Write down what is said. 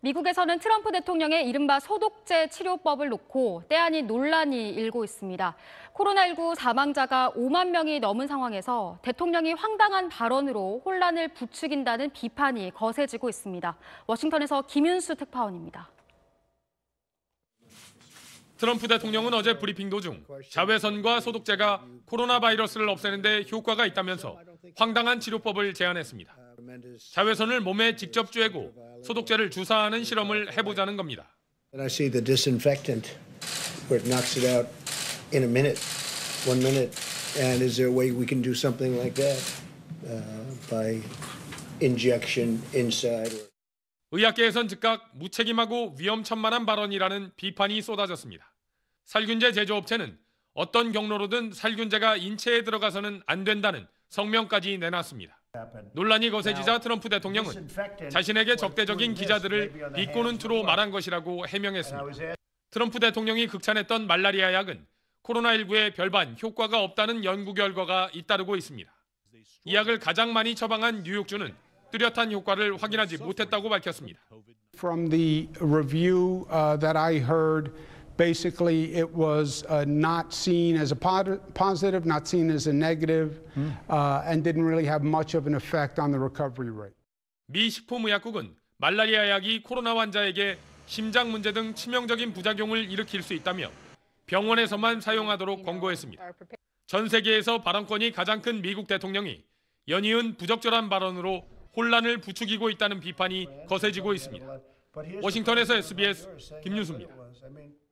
미국에서는 트럼프 대통령의 이른바 소독제 치료법을 놓고 때아닌 논란이 일고 있습니다. 코로나19 사망자가 5만 명이 넘은 상황에서 대통령이 황당한 발언으로 혼란을 부추긴다는 비판이 거세지고 있습니다. 워싱턴에서 김윤수 특파원입니다. 트럼프 대통령은 어제 브리핑 도중 자외선과 소독제가 코로나 바이러스를 없애는 데 효과가 있다면서 황당한 치료법을 제안했습니다. 자외선을 몸에 직접 쬐고 소독제를 주사하는 실험을 해보자는 겁니다. And I see the disinfectant where it knocks it out in a minute, one minute. And is there a way we can do something like that uh, by injection inside? 의학계에선 즉각 무책임하고 위험천만한 발언이라는 비판이 쏟아졌습니다. 살균제 제조업체는 어떤 경로로든 살균제가 인체에 들어가서는 안 된다는 성명까지 내놨습니다. 논란이 거세지자 트럼프 대통령은 자신에게 적대적인 기자들을 비꼬는 투로 말한 것이라고 해명했습니다. 트럼프 대통령이 극찬했던 말라리아 약은 코로나19의 별반 효과가 없다는 연구 결과가 잇따르고 있습니다. 이 약을 가장 많이 처방한 뉴욕주는 뚜렷한 효과를 확인하지 못했다고 밝혔습니다. From the review uh, that I heard basically it was uh, not seen as a positive, not seen as a negative, mm. uh, and didn't really have much of an effect on the recovery rate. 미 식품의약국은 말라리아 약이 코로나 환자에게 심장 문제 등 치명적인 부작용을 일으킬 수 있다며 병원에서만 사용하도록 권고했습니다. 전 세계에서 발언권이 가장 큰 미국 대통령이 연이은 부적절한 발언으로 혼란을 부추기고 있다는 비판이 거세지고 있습니다. 워싱턴에서 SBS 김유수입니다.